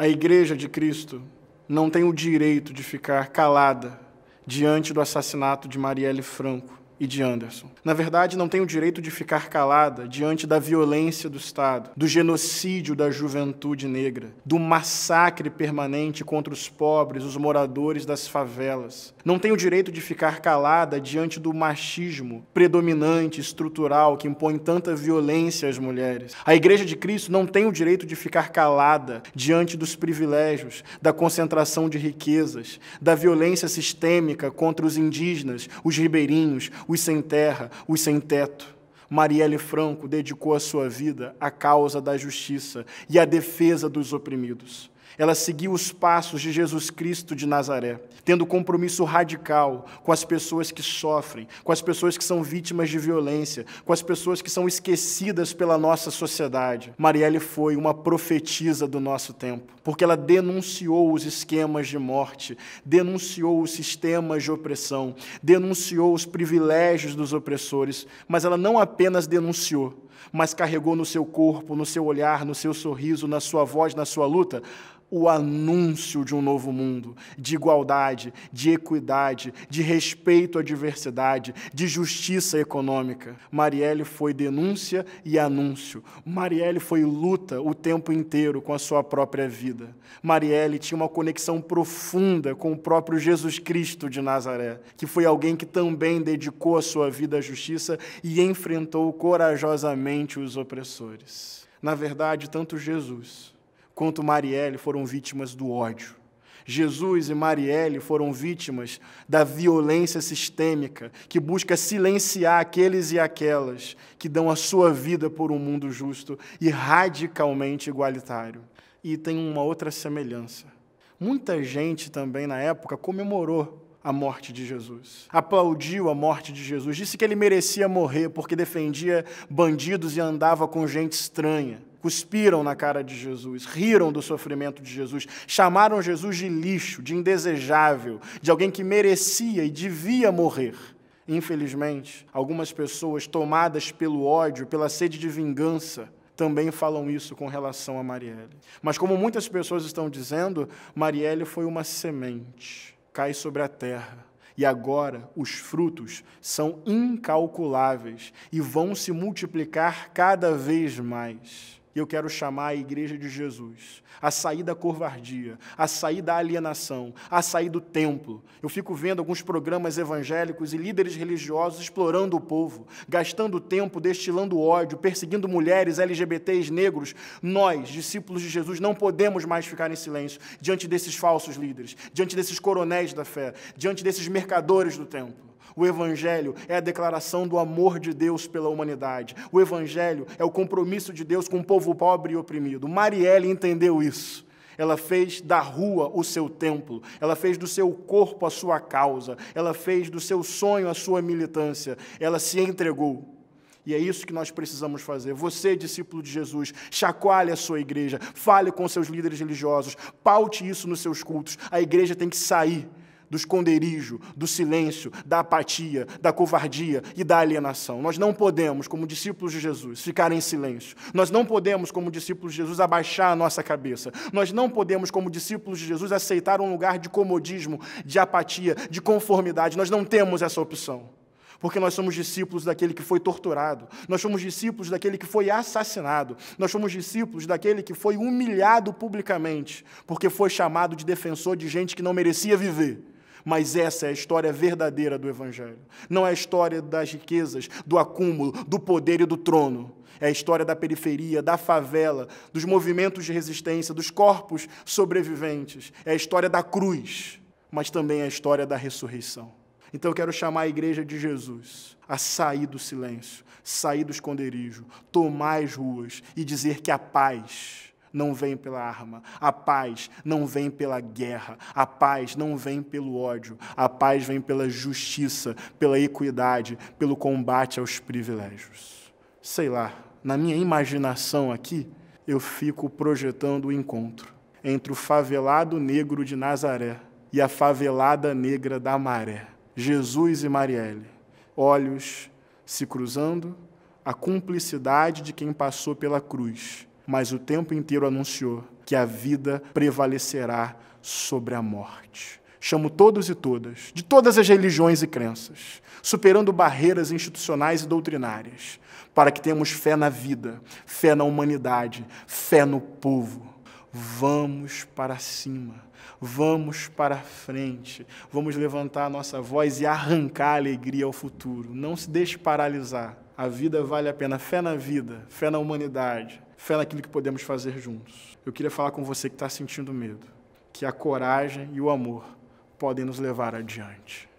A Igreja de Cristo não tem o direito de ficar calada diante do assassinato de Marielle Franco e de Anderson. Na verdade, não tem o direito de ficar calada diante da violência do Estado, do genocídio da juventude negra, do massacre permanente contra os pobres, os moradores das favelas. Não tem o direito de ficar calada diante do machismo predominante, estrutural, que impõe tanta violência às mulheres. A Igreja de Cristo não tem o direito de ficar calada diante dos privilégios, da concentração de riquezas, da violência sistêmica contra os indígenas, os ribeirinhos, os sem terra, os sem teto. Marielle Franco dedicou a sua vida à causa da justiça e à defesa dos oprimidos. Ela seguiu os passos de Jesus Cristo de Nazaré, tendo compromisso radical com as pessoas que sofrem, com as pessoas que são vítimas de violência, com as pessoas que são esquecidas pela nossa sociedade. Marielle foi uma profetisa do nosso tempo, porque ela denunciou os esquemas de morte, denunciou os sistemas de opressão, denunciou os privilégios dos opressores, mas ela não apenas denunciou, mas carregou no seu corpo, no seu olhar, no seu sorriso, na sua voz, na sua luta, o anúncio de um novo mundo, de igualdade, de equidade, de respeito à diversidade, de justiça econômica. Marielle foi denúncia e anúncio. Marielle foi luta o tempo inteiro com a sua própria vida. Marielle tinha uma conexão profunda com o próprio Jesus Cristo de Nazaré, que foi alguém que também dedicou a sua vida à justiça e enfrentou corajosamente os opressores. Na verdade, tanto Jesus quanto Marielle foram vítimas do ódio. Jesus e Marielle foram vítimas da violência sistêmica que busca silenciar aqueles e aquelas que dão a sua vida por um mundo justo e radicalmente igualitário. E tem uma outra semelhança. Muita gente também na época comemorou a morte de Jesus. Aplaudiu a morte de Jesus, disse que ele merecia morrer porque defendia bandidos e andava com gente estranha cuspiram na cara de Jesus, riram do sofrimento de Jesus, chamaram Jesus de lixo, de indesejável, de alguém que merecia e devia morrer. Infelizmente, algumas pessoas tomadas pelo ódio, pela sede de vingança, também falam isso com relação a Marielle. Mas, como muitas pessoas estão dizendo, Marielle foi uma semente, cai sobre a terra. E agora os frutos são incalculáveis e vão se multiplicar cada vez mais. E eu quero chamar a igreja de Jesus a sair da covardia, a sair da alienação, a sair do templo. Eu fico vendo alguns programas evangélicos e líderes religiosos explorando o povo, gastando tempo, destilando ódio, perseguindo mulheres, LGBTs, negros. Nós, discípulos de Jesus, não podemos mais ficar em silêncio diante desses falsos líderes, diante desses coronéis da fé, diante desses mercadores do templo. O Evangelho é a declaração do amor de Deus pela humanidade. O Evangelho é o compromisso de Deus com o povo pobre e oprimido. Marielle entendeu isso. Ela fez da rua o seu templo, ela fez do seu corpo a sua causa, ela fez do seu sonho a sua militância, ela se entregou. E é isso que nós precisamos fazer. Você, discípulo de Jesus, chacoalhe a sua igreja, fale com seus líderes religiosos, paute isso nos seus cultos. A igreja tem que sair do esconderijo, do silêncio, da apatia, da covardia e da alienação. Nós não podemos, como discípulos de Jesus, ficar em silêncio. Nós não podemos, como discípulos de Jesus, abaixar a nossa cabeça. Nós não podemos, como discípulos de Jesus, aceitar um lugar de comodismo, de apatia, de conformidade. Nós não temos essa opção porque nós somos discípulos daquele que foi torturado, nós somos discípulos daquele que foi assassinado, nós somos discípulos daquele que foi humilhado publicamente, porque foi chamado de defensor de gente que não merecia viver. Mas essa é a história verdadeira do Evangelho. Não é a história das riquezas, do acúmulo, do poder e do trono. É a história da periferia, da favela, dos movimentos de resistência, dos corpos sobreviventes. É a história da cruz, mas também é a história da ressurreição. Então eu quero chamar a igreja de Jesus a sair do silêncio, sair do esconderijo, tomar as ruas e dizer que a paz não vem pela arma, a paz não vem pela guerra, a paz não vem pelo ódio, a paz vem pela justiça, pela equidade, pelo combate aos privilégios. Sei lá, na minha imaginação aqui, eu fico projetando o encontro entre o favelado negro de Nazaré e a favelada negra da Maré, Jesus e Marielle, olhos se cruzando, a cumplicidade de quem passou pela cruz mas o tempo inteiro anunciou que a vida prevalecerá sobre a morte. Chamo todos e todas, de todas as religiões e crenças, superando barreiras institucionais e doutrinárias, para que tenhamos fé na vida, fé na humanidade, fé no povo. Vamos para cima, vamos para frente, vamos levantar a nossa voz e arrancar a alegria ao futuro. Não se deixe paralisar. A vida vale a pena. Fé na vida, fé na humanidade, fé naquilo que podemos fazer juntos. Eu queria falar com você que está sentindo medo, que a coragem e o amor podem nos levar adiante.